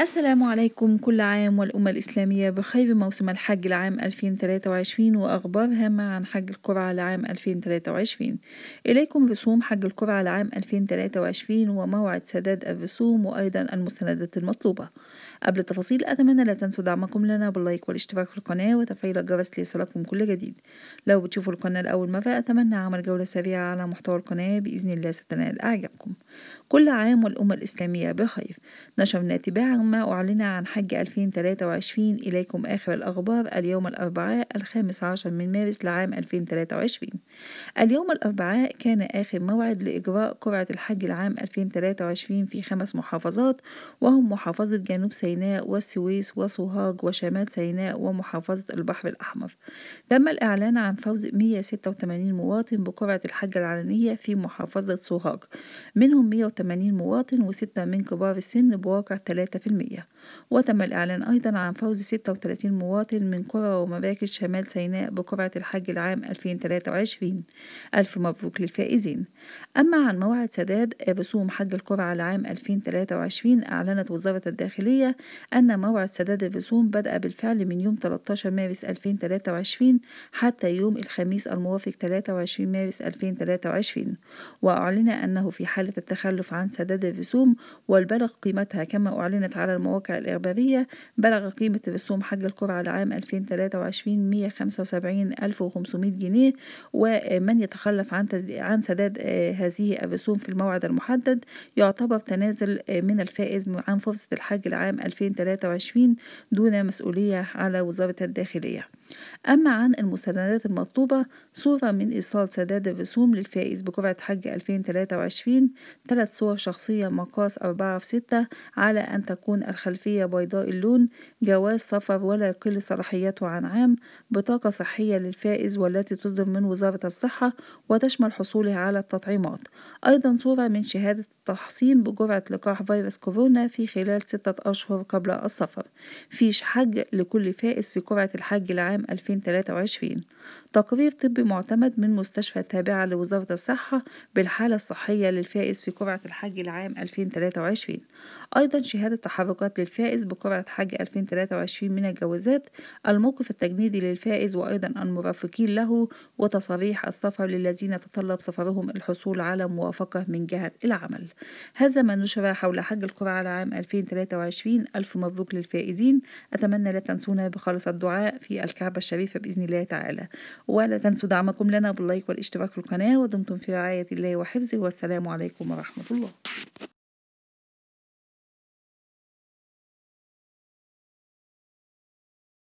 السلام عليكم كل عام والأمة الإسلامية بخير موسم الحج لعام 2023 وأخبار هامة عن حج القرعة لعام 2023 إليكم رسوم حج القرعة لعام 2023 وموعد سداد الرسوم وأيضا المستندات المطلوبة قبل التفاصيل أتمنى لا تنسوا دعمكم لنا باللايك والاشتراك في القناة وتفعيل الجرس ليصلكم كل جديد لو بتشوفوا القناة لأول مرة أتمنى عمل جولة سريعة على محتوى القناة بإذن الله ستنال أعجابكم كل عام والأمة الإسلامية بخير نشرنا تباعا ما أعلن عن حج 2023 إليكم آخر الأخبار اليوم الأربعاء الخامس عشر من مارس لعام 2023 اليوم الأربعاء كان آخر موعد لإجراء قرعة الحج العام 2023 في خمس محافظات وهم محافظة جنوب سيناء والسويس وسوهاج وشمال سيناء ومحافظة البحر الأحمر تم الإعلان عن فوز 186 مواطن بقرعة الحج العلنية في محافظة سوهاج منهم منهم 180 مواطن وستة من كبار السن بواقع 3% وتم الإعلان أيضا عن فوز 36 مواطن من قرى ومراكز شمال سيناء بقرعة الحج العام 2023 ألف مبروك للفائزين أما عن موعد سداد رسوم حج القرعة لعام 2023 أعلنت وزارة الداخلية أن موعد سداد الرسوم بدأ بالفعل من يوم 13 مارس 2023 حتى يوم الخميس الموافق 23 مارس 2023 وأعلن أنه في حالة التخلف عن سداد الرسوم والبلغ قيمتها كما أعلنت على المواقع الإخبارية بلغ قيمة رسوم حج القرعة لعام 2023 175500 جنيه ومن يتخلف عن عن سداد آه، هذه الرسوم في الموعد المحدد يعتبر تنازل آه، من الفائز عن فرصة الحج لعام 2023 دون مسؤولية على وزارة الداخلية أما عن المستندات المطلوبة صورة من إيصال سداد الرسوم للفائز بقرعة حج 2023 ثلاث صور شخصية مقاس 4 في 6 على أن تكون الخلفية بيضاء اللون جواز سفر ولا يقل صلاحيته عن عام بطاقة صحية للفائز والتي تصدر من وزارة الصحة وتشمل حصوله على التطعيمات أيضا صورة من شهادة التحصين بجرعة لقاح فيروس كورونا في خلال ستة أشهر قبل السفر فيش حج لكل فائز في قرعة الحج العام عام 2023 تقرير طبي معتمد من مستشفى تابعة لوزارة الصحة بالحالة الصحية للفائز في قرعة الحج العام 2023 أيضا شهادة تحركات للفائز بقرعة حج 2023 من الجوازات الموقف التجنيدي للفائز وأيضا المرافقين له وتصاريح السفر للذين تطلب سفرهم الحصول على موافقة من جهة العمل هذا ما نشر حول حج القرعة العام 2023 ألف مبروك للفائزين أتمنى لا تنسونا بخالص الدعاء في الكعبة الكعبة الشريفة بإذن الله تعالى ولا تنسوا دعمكم لنا باللايك والاشتراك في القناة ودمتم في رعاية الله وحفظه والسلام عليكم ورحمة الله